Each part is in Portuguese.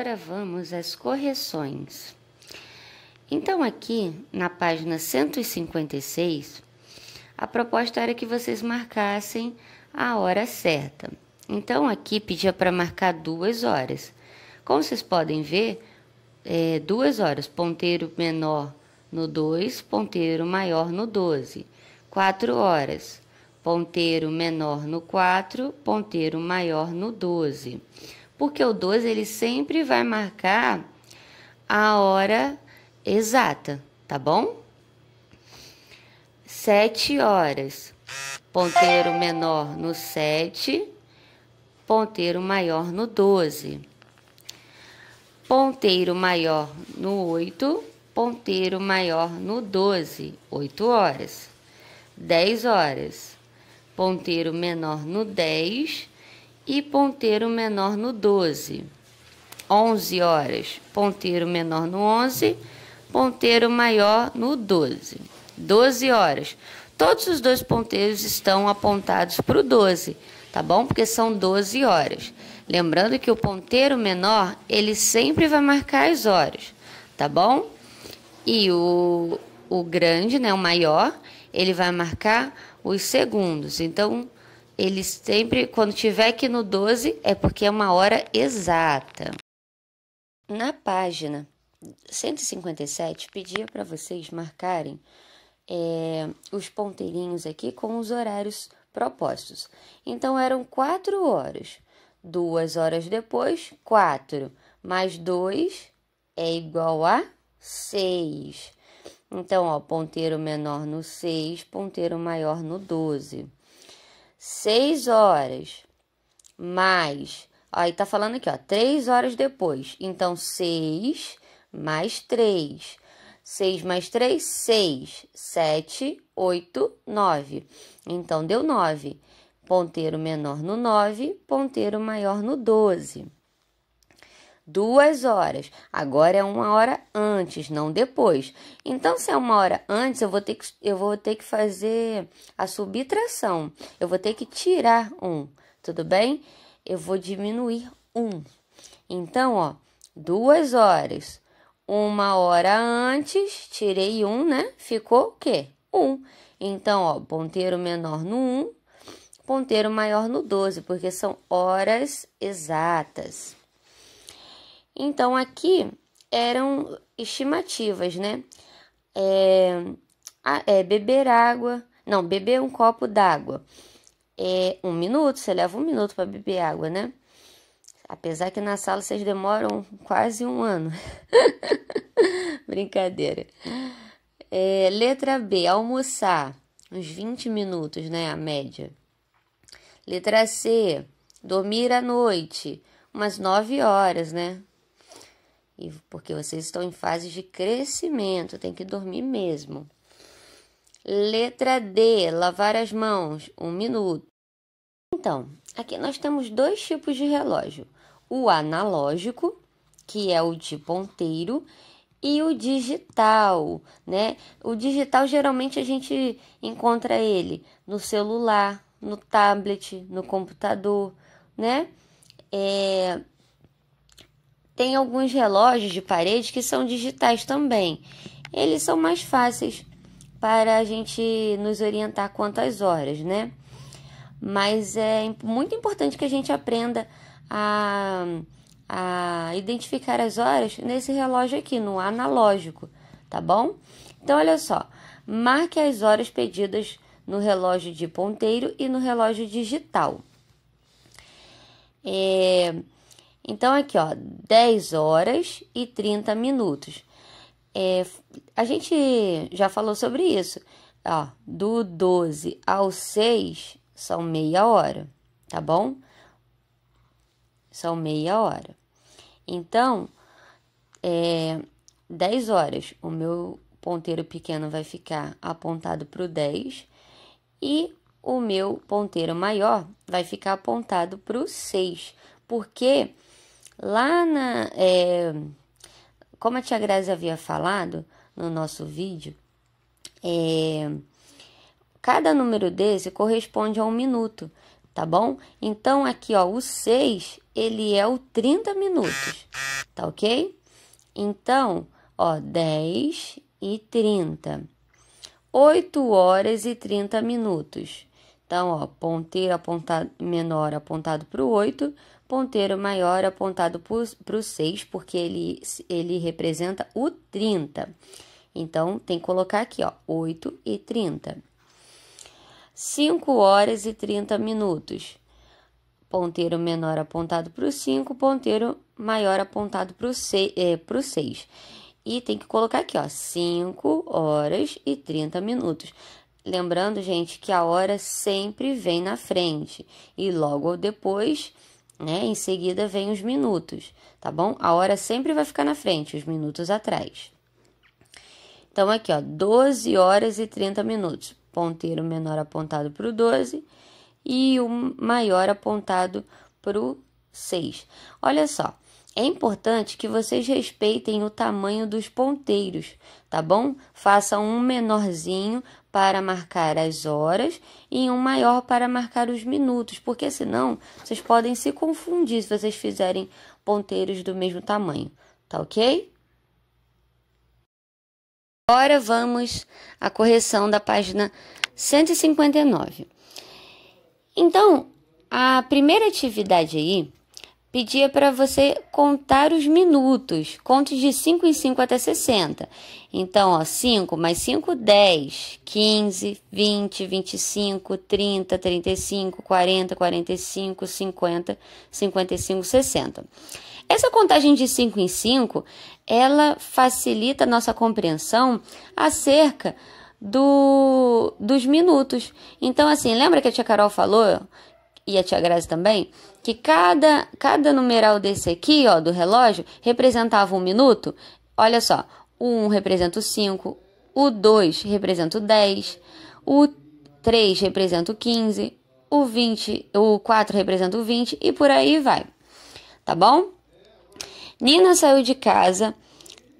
agora vamos às correções. Então, aqui na página 156, a proposta era que vocês marcassem a hora certa. Então, aqui pedia para marcar duas horas. Como vocês podem ver, é, duas horas, ponteiro menor no 2, ponteiro maior no 12. Quatro horas, ponteiro menor no 4, ponteiro maior no 12 porque o 12 ele sempre vai marcar a hora exata, tá bom? 7 horas. Ponteiro menor no 7, ponteiro maior no 12. Ponteiro maior no 8, ponteiro maior no 12, 8 horas. 10 horas. Ponteiro menor no 10, e ponteiro menor no 12. 11 horas, ponteiro menor no 11, ponteiro maior no 12. 12 horas. Todos os dois ponteiros estão apontados para o 12, tá bom? Porque são 12 horas. Lembrando que o ponteiro menor, ele sempre vai marcar as horas, tá bom? E o, o grande, né, o maior, ele vai marcar os segundos. Então, ele sempre, quando tiver aqui no 12, é porque é uma hora exata. Na página 157, pedia para vocês marcarem é, os ponteirinhos aqui com os horários propostos. Então eram quatro horas. Duas horas depois, quatro mais dois é igual a seis. Então, ó, ponteiro menor no 6, ponteiro maior no 12 seis horas mais. Aí tá falando aqui, ó, três horas depois. Então, seis mais três. Seis mais três, seis. Sete, oito, nove. Então, deu nove. Ponteiro menor no nove, ponteiro maior no doze duas horas. Agora é uma hora antes, não depois. Então, se é uma hora antes, eu vou ter que, eu vou ter que fazer a subtração. Eu vou ter que tirar um, tudo bem? Eu vou diminuir um. Então, ó, duas horas. Uma hora antes, tirei um, né? Ficou o quê? Um. Então, ó, ponteiro menor no 1, um, ponteiro maior no 12, porque são horas exatas. Então aqui eram estimativas, né? É, é beber água, não, beber um copo d'água. É um minuto, você leva um minuto para beber água, né? Apesar que na sala vocês demoram quase um ano. Brincadeira. É, letra B, almoçar. Uns 20 minutos, né? A média. Letra C, dormir à noite. Umas 9 horas, né? E porque vocês estão em fase de crescimento, tem que dormir mesmo. Letra D, lavar as mãos, um minuto. Então, aqui nós temos dois tipos de relógio: o analógico, que é o de ponteiro, e o digital, né? O digital geralmente a gente encontra ele no celular, no tablet, no computador, né? É, tem alguns relógios de parede que são digitais também. Eles são mais fáceis para a gente nos orientar quantas horas, né? Mas é muito importante que a gente aprenda a, a identificar as horas nesse relógio aqui, no analógico, tá bom? Então, olha só, marque as horas pedidas no relógio de ponteiro e no relógio digital. É, então, aqui, ó, 10 horas e 30 minutos. É, a gente já falou sobre isso. Ó, do 12 ao 6 são meia hora, tá bom? São meia hora. Então, é, 10 horas, o meu ponteiro pequeno vai ficar apontado para o 10 e o meu ponteiro maior vai ficar apontado para o 6, porque Lá na. É, como a tia Grazi havia falado no nosso vídeo, é, cada número desse corresponde a um minuto, tá bom? Então, aqui, ó, o 6, ele é o 30 minutos, tá ok? Então, ó, 10 e 30. 8 horas e 30 minutos. Então, ó, ponteiro apontado, menor apontado para o 8, ponteiro maior apontado para o 6, porque ele, ele representa o 30. Então, tem que colocar aqui, ó, 8 e 30. 5 horas e 30 minutos. Ponteiro menor apontado para o 5, ponteiro maior apontado para o 6, E tem que colocar aqui, ó, 5 horas e 30 minutos. Lembrando, gente, que a hora sempre vem na frente e logo depois, né, em seguida vem os minutos, tá bom? A hora sempre vai ficar na frente, os minutos atrás. Então aqui, ó, 12 horas e 30 minutos. Ponteiro menor apontado para o 12 e o maior apontado para o 6. Olha só, é importante que vocês respeitem o tamanho dos ponteiros, tá bom? Façam um menorzinho para marcar as horas e um maior para marcar os minutos, porque senão vocês podem se confundir se vocês fizerem ponteiros do mesmo tamanho, tá ok? Agora vamos à correção da página 159. Então, a primeira atividade aí pedia para você contar os minutos, Conte de 5 em 5 até 60. Então, ó, 5 mais 5, 10, 15, 20, 25, 30, 35, 40, 45, 50, 55, 60. Essa contagem de 5 em 5, ela facilita a nossa compreensão acerca do, dos minutos. Então, assim, lembra que a tia Carol falou e a tia Grazi também, que cada, cada numeral desse aqui, ó, do relógio, representava um minuto. Olha só, o 1 representa o 5, o 2 representa o 10, o 3 representa o 15, o 20, o 4 representa o 20 e por aí vai. Tá bom? Nina saiu de casa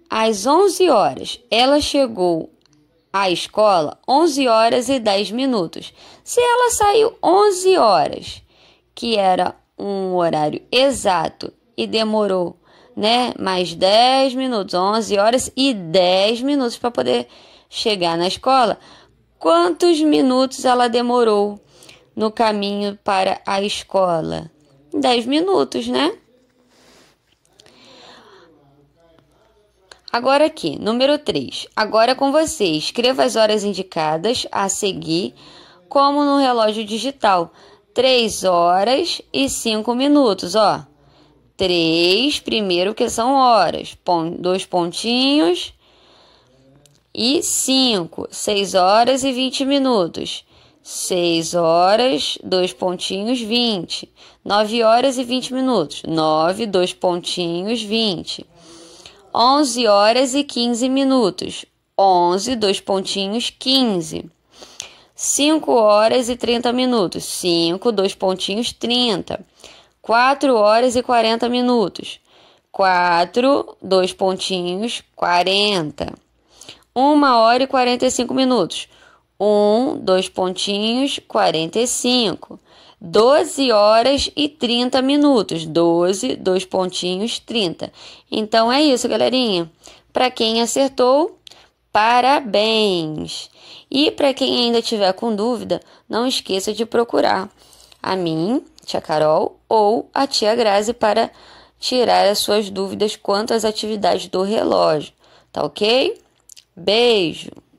às 11 horas. Ela chegou à escola 11 horas e 10 minutos. Se ela saiu 11 horas, que era um horário exato e demorou, né, mais 10 minutos, 11 horas e 10 minutos para poder chegar na escola, quantos minutos ela demorou no caminho para a escola? 10 minutos, né? Agora aqui, número 3. Agora com você, escreva as horas indicadas a seguir, como no relógio digital. 3 horas e 5 minutos, ó. 3, primeiro que são horas, pon dois pontinhos. E 5, 6 horas e 20 minutos. 6 horas, 2 pontinhos, 20. 9 horas e 20 minutos. 9, 2 pontinhos, 20. 11 horas e 15 minutos. 11, dois pontinhos, 15. 5 horas e 30 minutos. 5, dois pontinhos, 30. 4 horas e 40 minutos. 4, dois pontinhos, 40. 1 hora e 45 minutos. 1, um, dois pontinhos, 45. 12 horas e 30 minutos. 12, dois pontinhos, 30. Então é isso, galerinha. Para quem acertou, parabéns! E para quem ainda tiver com dúvida, não esqueça de procurar a mim, tia Carol, ou a tia Grazi para tirar as suas dúvidas quanto às atividades do relógio. Tá ok? Beijo!